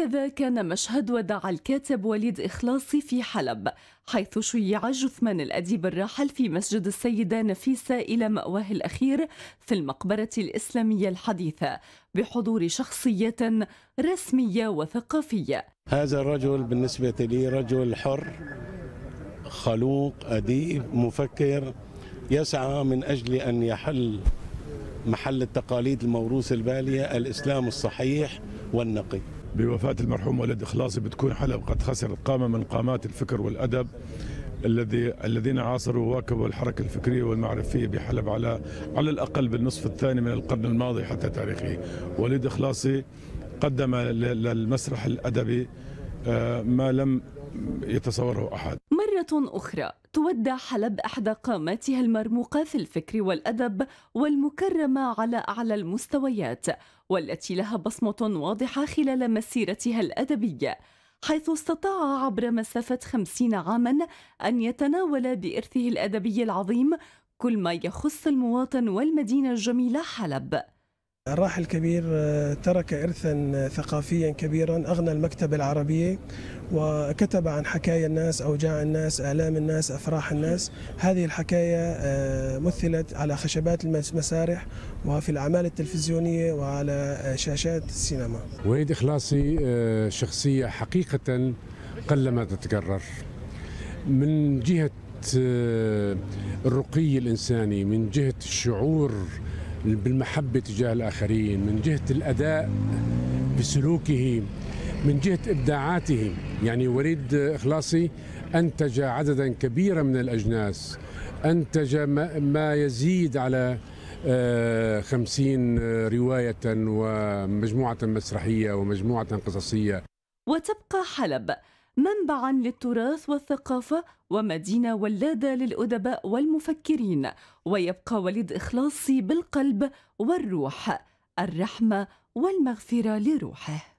هكذا كان مشهد وداع الكاتب وليد إخلاصي في حلب حيث شيع جثمان الأديب الراحل في مسجد السيدة نفيسة إلى مأواه الأخير في المقبرة الإسلامية الحديثة بحضور شخصية رسمية وثقافية هذا الرجل بالنسبة لي رجل حر خلوق أديب مفكر يسعى من أجل أن يحل محل التقاليد الموروثة البالية الإسلام الصحيح والنقي بوفاة المرحوم ولد إخلاصي بتكون حلب قد خسرت قامة من قامات الفكر والأدب الذي الذين عاصروا وواكبوا الحركة الفكرية والمعرفية بحلب على على الأقل بالنصف الثاني من القرن الماضي حتى تاريخه وليد إخلاصي قدم للمسرح الأدبي آه، ما لم يتصوره أحد مرة أخرى تودع حلب إحدى قاماتها المرموقة في الفكر والأدب والمكرمة على أعلى المستويات والتي لها بصمة واضحة خلال مسيرتها الأدبية حيث استطاع عبر مسافة خمسين عاما أن يتناول بإرثه الأدبي العظيم كل ما يخص المواطن والمدينة الجميلة حلب الراحل الكبير آه، ترك إرثا ثقافيا كبيرا أغنى المكتبة العربية وكتب عن حكايا الناس أوجاع الناس آلام الناس أفراح الناس هذه الحكاية آه، مثلت على خشبات المسارح وفي الأعمال التلفزيونية وعلى آه، شاشات السينما وليد إخلاصي شخصية حقيقة قلما تتكرر من جهة الرقي الإنساني من جهة الشعور بالمحبة تجاه الآخرين من جهة الأداء بسلوكه من جهة إبداعاته يعني وليد إخلاصي أنتج عددا كبيرا من الأجناس أنتج ما يزيد على آه، خمسين رواية ومجموعة مسرحية ومجموعة قصصية وتبقى حلب منبعا للتراث والثقافة ومدينة ولادة للأدباء والمفكرين ويبقى وليد إخلاصي بالقلب والروح الرحمة والمغفرة لروحه